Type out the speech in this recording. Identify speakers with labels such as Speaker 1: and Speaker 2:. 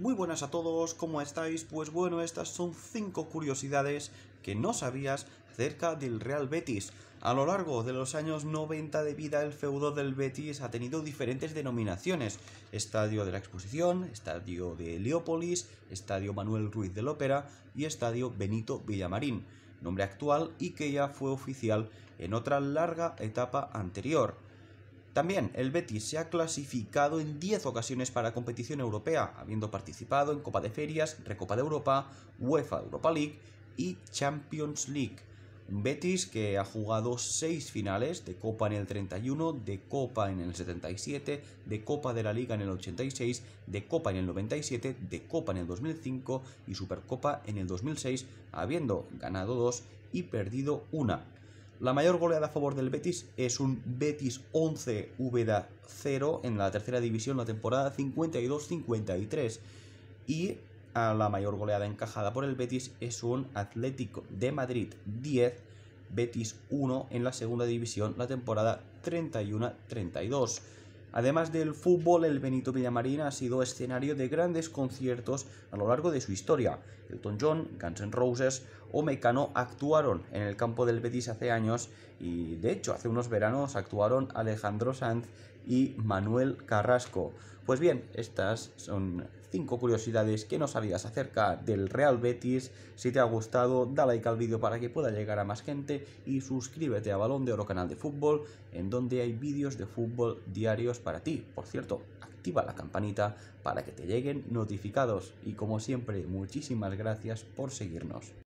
Speaker 1: Muy buenas a todos, ¿cómo estáis? Pues bueno, estas son 5 curiosidades que no sabías acerca del Real Betis. A lo largo de los años 90 de vida, el feudo del Betis ha tenido diferentes denominaciones. Estadio de la Exposición, Estadio de Heliópolis, Estadio Manuel Ruiz del Ópera y Estadio Benito Villamarín, nombre actual y que ya fue oficial en otra larga etapa anterior. También el Betis se ha clasificado en 10 ocasiones para competición europea, habiendo participado en Copa de Ferias, Recopa de Europa, UEFA Europa League y Champions League. Betis que ha jugado 6 finales de Copa en el 31, de Copa en el 77, de Copa de la Liga en el 86, de Copa en el 97, de Copa en el 2005 y Supercopa en el 2006, habiendo ganado 2 y perdido 1. La mayor goleada a favor del Betis es un Betis 11 v 0 en la tercera división la temporada 52-53 y la mayor goleada encajada por el Betis es un Atlético de Madrid 10 Betis 1 en la segunda división la temporada 31-32. Además del fútbol, el Benito Villamarín ha sido escenario de grandes conciertos a lo largo de su historia. Elton John, Guns N' Roses o Mecano actuaron en el campo del Betis hace años y de hecho hace unos veranos actuaron Alejandro Sanz y Manuel Carrasco. Pues bien, estas son 5 curiosidades que no sabías acerca del Real Betis. Si te ha gustado, dale like al vídeo para que pueda llegar a más gente y suscríbete a Balón de Oro Canal de Fútbol, en donde hay vídeos de fútbol diarios para ti. Por cierto, activa la campanita para que te lleguen notificados y como siempre, muchísimas gracias por seguirnos.